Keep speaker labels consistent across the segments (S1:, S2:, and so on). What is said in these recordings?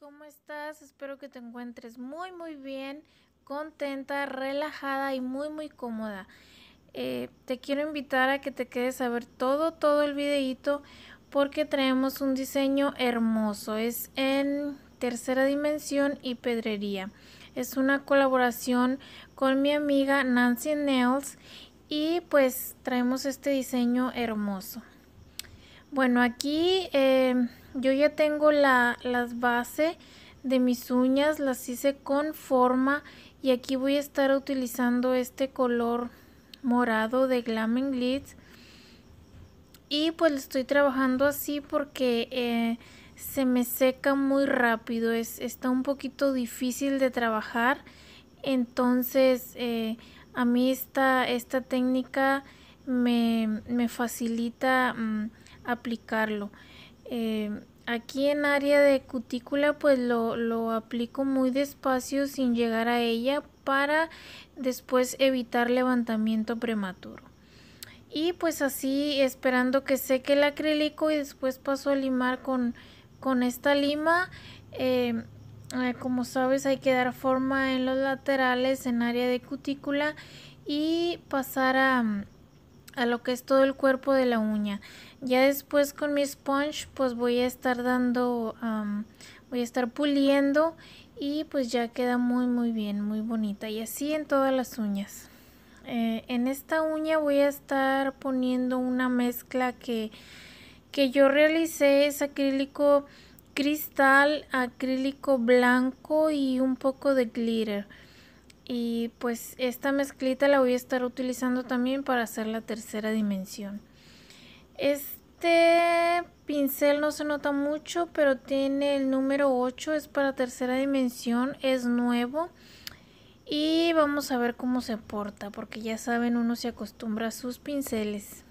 S1: ¿Cómo estás? Espero que te encuentres muy, muy bien, contenta, relajada y muy, muy cómoda. Eh, te quiero invitar a que te quedes a ver todo, todo el videito porque traemos un diseño hermoso. Es en tercera dimensión y pedrería. Es una colaboración con mi amiga Nancy Nails y pues traemos este diseño hermoso. Bueno, aquí... Eh, yo ya tengo la, las bases de mis uñas, las hice con forma y aquí voy a estar utilizando este color morado de Glamming Glitz y pues lo estoy trabajando así porque eh, se me seca muy rápido, está un poquito difícil de trabajar entonces eh, a mí esta, esta técnica me, facilita mm, aplicarlo. Em, aquí en área de cutícula pues lo, lo aplico muy despacio sin llegar a ella para después evitar levantamiento prematuro. Y pues así esperando que seque el acrílico y después paso a limar con, con esta lima. Em, eh, como sabes hay que dar forma en los laterales en área de cutícula y pasar a, a lo que es todo el cuerpo de la uña. Ya después con mi sponge pues voy a estar dando, voy a estar puliendo y pues ya queda muy muy bien, muy bonita y así en todas las uñas. Eh, en esta uña voy a estar poniendo una mezcla que, que yo realicé, es acrílico cristal, acrílico blanco y un poco de glitter. Y pues esta mezclita la voy a estar utilizando también para hacer la tercera dimensión. Este pincel no se nota mucho, pero tiene el número 8, es para tercera dimensión, es nuevo. Y vamos a ver cómo se porta, porque ya saben, uno se acostumbra a sus pinceles.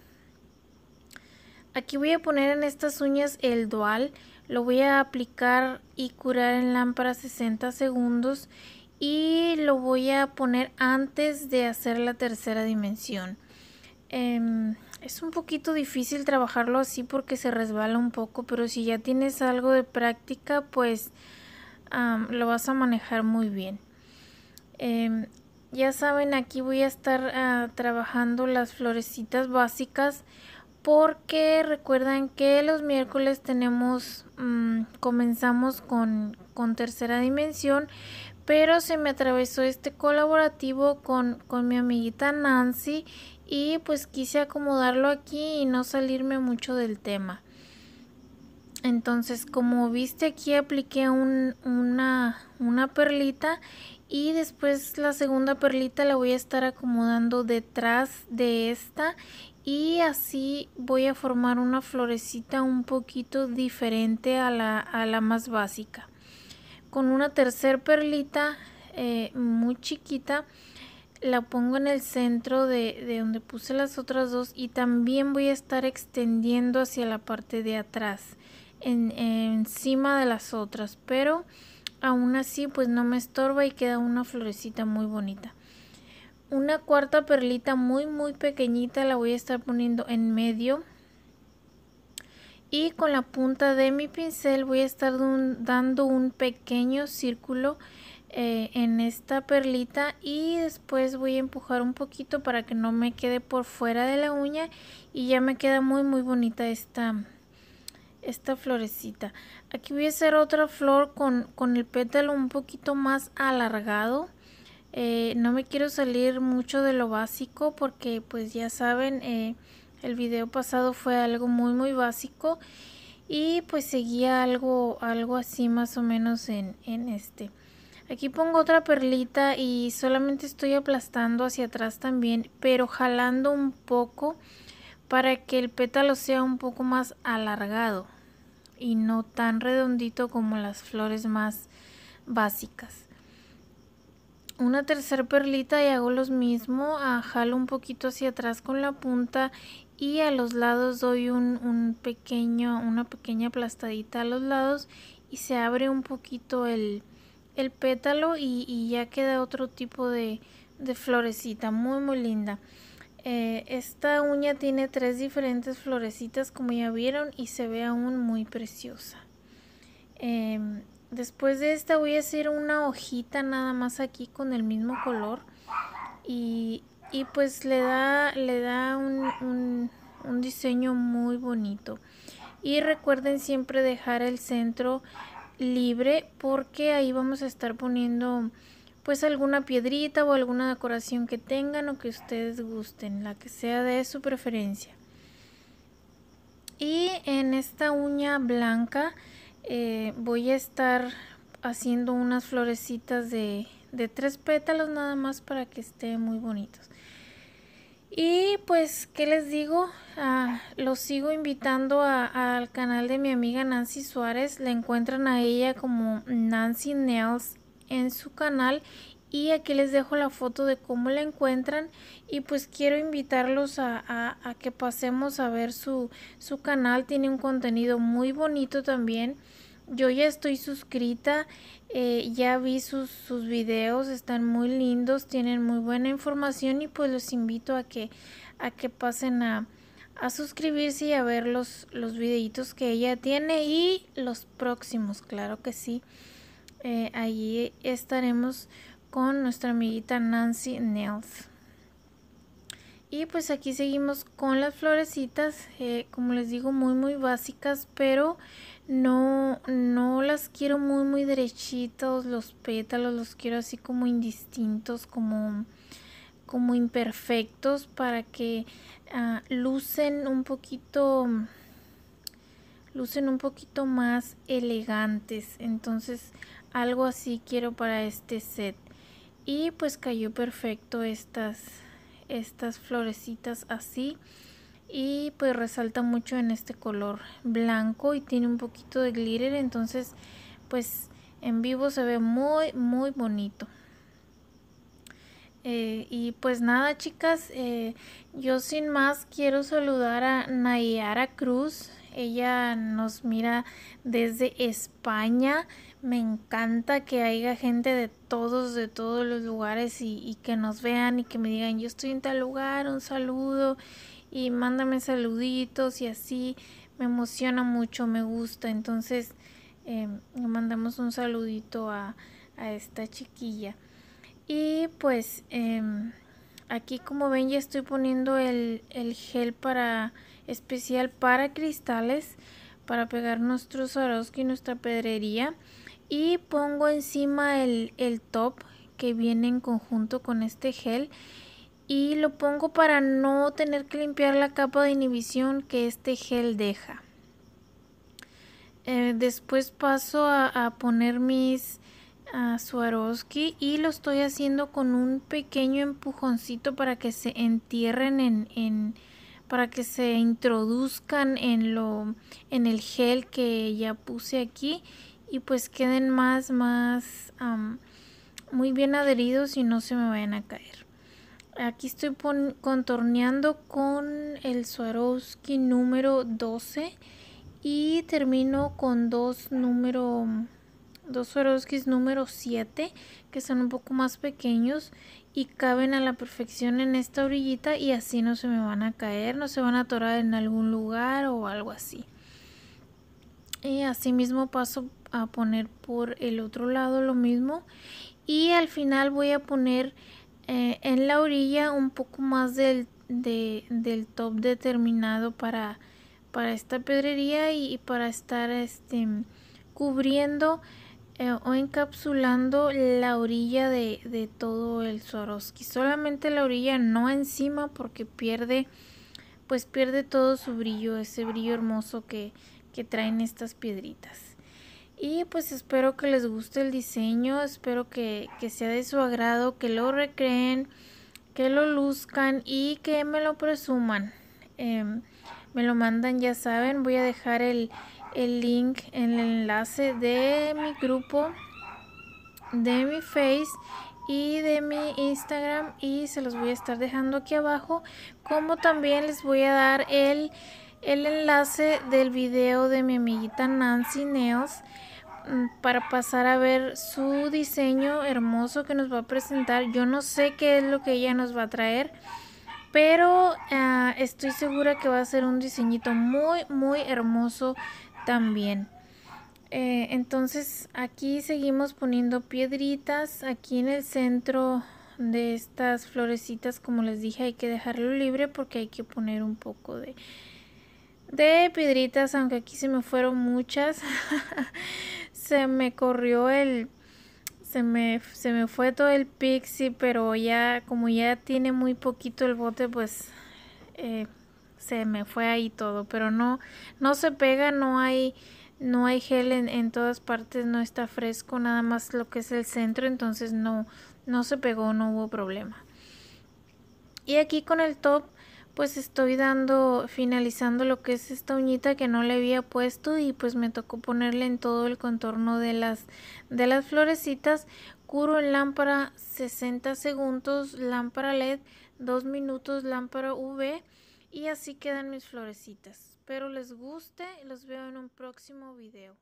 S1: Aquí voy a poner en estas uñas el dual, lo voy a aplicar y curar en lámpara 60 segundos y lo voy a poner antes de hacer la tercera dimensión. Em, es un poquito difícil trabajarlo así porque se resbala un poco, pero si ya tienes algo de práctica, pues lo vas a manejar muy bien. Em, ya saben, aquí voy a estar ah, trabajando las florecitas básicas porque recuerdan que los miércoles tenemos, mm, comenzamos con, con tercera dimensión, pero se me atravesó este colaborativo con, mi amiguita Nancy y pues quise acomodarlo aquí y no salirme mucho del tema. Entonces, como viste aquí apliqué una, perlita y después la segunda perlita la voy a estar acomodando detrás de esta y así voy a formar una florecita un poquito diferente a la, a la más básica con una tercera perlita eh, muy chiquita la pongo en el centro de, donde puse las otras dos y también voy a estar extendiendo hacia la parte de atrás en, encima de las otras pero aún así pues no me estorba y queda una florecita muy bonita una cuarta perlita muy muy pequeñita la voy a estar poniendo en medio y con la punta de mi pincel voy a estar dando un pequeño círculo eh, en esta perlita y después voy a empujar un poquito para que no me quede por fuera de la uña y ya me queda muy muy bonita esta esta florecita aquí voy a hacer otra flor con, el pétalo un poquito más alargado eh, no me quiero salir mucho de lo básico porque pues ya saben eh, el video pasado fue algo muy muy básico y pues seguía algo, algo así más o menos en, en este. Aquí pongo otra perlita y solamente estoy aplastando hacia atrás también, pero jalando un poco para que el pétalo sea un poco más alargado y no tan redondito como las flores más básicas una tercera perlita y hago lo mismo, ah, jalo un poquito hacia atrás con la punta y a los lados doy un, un pequeño, una pequeña aplastadita a los lados y se abre un poquito el, el pétalo y, ya queda otro tipo de, florecita, muy muy linda. Eh, esta uña tiene tres diferentes florecitas como ya vieron y se ve aún muy preciosa. Em, Después de esta voy a hacer una hojita nada más aquí con el mismo color. Y, pues le da, le da un, un diseño muy bonito. Y recuerden siempre dejar el centro libre porque ahí vamos a estar poniendo pues alguna piedrita o alguna decoración que tengan o que ustedes gusten, la que sea de su preferencia. Y en esta uña blanca eh, voy a estar haciendo unas florecitas de, de tres pétalos nada más para que estén muy bonitos. Y pues, ¿qué les digo? Ah, los sigo invitando al canal de mi amiga Nancy Suárez. le encuentran a ella como Nancy Nails en su canal y aquí les dejo la foto de cómo la encuentran y pues quiero invitarlos a, que pasemos a ver su, su, canal tiene un contenido muy bonito también yo ya estoy suscrita eh, ya vi sus, videos están muy lindos tienen muy buena información y pues los invito a que a que pasen a, suscribirse y a ver los, los videitos que ella tiene y los próximos claro que sí eh, allí estaremos con nuestra amiguita Nancy Nels. Y pues aquí seguimos con las florecitas, eh, como les digo, muy muy básicas, pero no, no las quiero muy muy derechitos, los pétalos los quiero así como indistintos, como, como imperfectos, para que ah, lucen un poquito, lucen un poquito más elegantes. Entonces algo así quiero para este set y pues cayó perfecto estas estas florecitas así y pues resalta mucho en este color blanco y tiene un poquito de glitter entonces pues en vivo se ve muy muy bonito eh, y pues nada chicas eh, yo sin más quiero saludar a Nayara Cruz ella nos mira desde España. Me encanta que haya gente de todos, de todos los lugares y, que nos vean y que me digan, yo estoy en tal lugar, un saludo y mándame saluditos y así. Me emociona mucho, me gusta. Entonces, eh, mandamos un saludito a, a esta chiquilla. Y pues... Em, Aquí como ven ya estoy poniendo el, gel para especial para cristales para pegar nuestro y nuestra pedrería. Y pongo encima el, top que viene en conjunto con este gel. Y lo pongo para no tener que limpiar la capa de inhibición que este gel deja. Eh, después paso a poner mis, a Swarovski y lo estoy haciendo con un pequeño empujoncito para que se entierren en, para que se introduzcan en lo en el gel que ya puse aquí y pues queden más más muy bien adheridos y no se me vayan a caer aquí estoy contorneando con el Swarovski número 12 y termino con dos número dos Swarovskis número 7 que son un poco más pequeños y caben a la perfección en esta orillita y así no se me van a caer, no se van a atorar en algún lugar o algo así. Y así mismo paso a poner por el otro lado lo mismo y al final voy a poner eh, en la orilla un poco más del, del top determinado para, para esta pedrería y, y para estar este, cubriendo eh, o encapsulando la orilla de, de todo el Swarovski. Solamente la orilla, no encima, porque pierde, pues pierde todo su brillo, ese brillo hermoso que, que traen estas piedritas. Y pues espero que les guste el diseño, espero que, sea de su agrado, que lo recreen, que lo luzcan y que me lo presuman. Em, me lo mandan, ya saben, voy a dejar el, el link en el enlace de mi grupo, de mi Face y de mi Instagram y se los voy a estar dejando aquí abajo como también les voy a dar el, enlace del video de mi amiguita Nancy Neos mm, para pasar a ver su diseño hermoso que nos va a presentar yo no sé qué es lo que ella nos va a traer pero ah, estoy segura que va a ser un diseñito muy muy hermoso también. Eh, entonces aquí seguimos poniendo piedritas. Aquí en el centro de estas florecitas, como les dije, hay que dejarlo libre porque hay que poner un poco de, de piedritas, aunque aquí se me fueron muchas. se me corrió el... Se me, se me fue todo el pixie, pero ya como ya tiene muy poquito el bote, pues eh, se me fue ahí todo, pero no, no se pega, no hay, no hay gel en, en, todas partes, no está fresco, nada más lo que es el centro, entonces no, no se pegó, no hubo problema. Y aquí con el top, pues estoy dando, finalizando lo que es esta uñita que no le había puesto y pues me tocó ponerle en todo el contorno de las, de las florecitas. Curo en lámpara 60 segundos, lámpara LED 2 minutos, lámpara V y así quedan mis florecitas. Espero les guste y los veo en un próximo video.